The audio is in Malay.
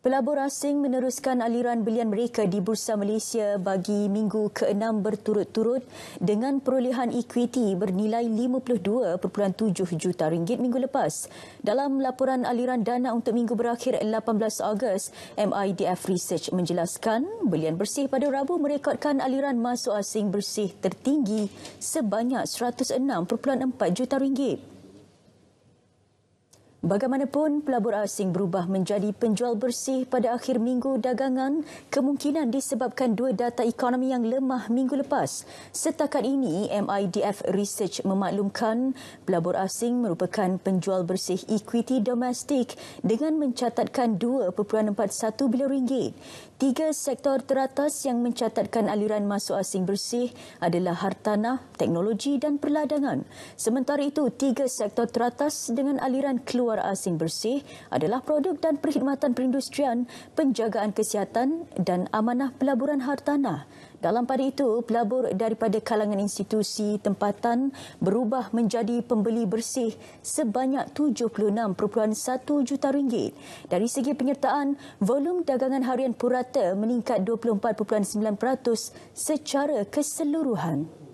Pelabur asing meneruskan aliran belian mereka di Bursa Malaysia bagi minggu ke-6 berturut-turut dengan perolehan ekuiti bernilai 52.7 juta ringgit minggu lepas. Dalam laporan aliran dana untuk minggu berakhir 18 Ogos, MIDF Research menjelaskan belian bersih pada Rabu merekodkan aliran masuk asing bersih tertinggi sebanyak 106.4 juta ringgit. Bagaimanapun, pelabur asing berubah menjadi penjual bersih pada akhir minggu dagangan kemungkinan disebabkan dua data ekonomi yang lemah minggu lepas. Setakat ini, MIDF Research memaklumkan pelabur asing merupakan penjual bersih equity domestik dengan mencatatkan 2.41 bilion ringgit. Tiga sektor teratas yang mencatatkan aliran masuk asing bersih adalah hartanah, teknologi dan perladangan. Sementara itu, tiga sektor teratas dengan aliran keluar luar asing bersih adalah produk dan perkhidmatan perindustrian, penjagaan kesihatan dan amanah pelaburan hartanah. Dalam pada itu, pelabur daripada kalangan institusi tempatan berubah menjadi pembeli bersih sebanyak 76.1 juta ringgit. Dari segi penyertaan, volum dagangan harian purata meningkat 24.9% secara keseluruhan.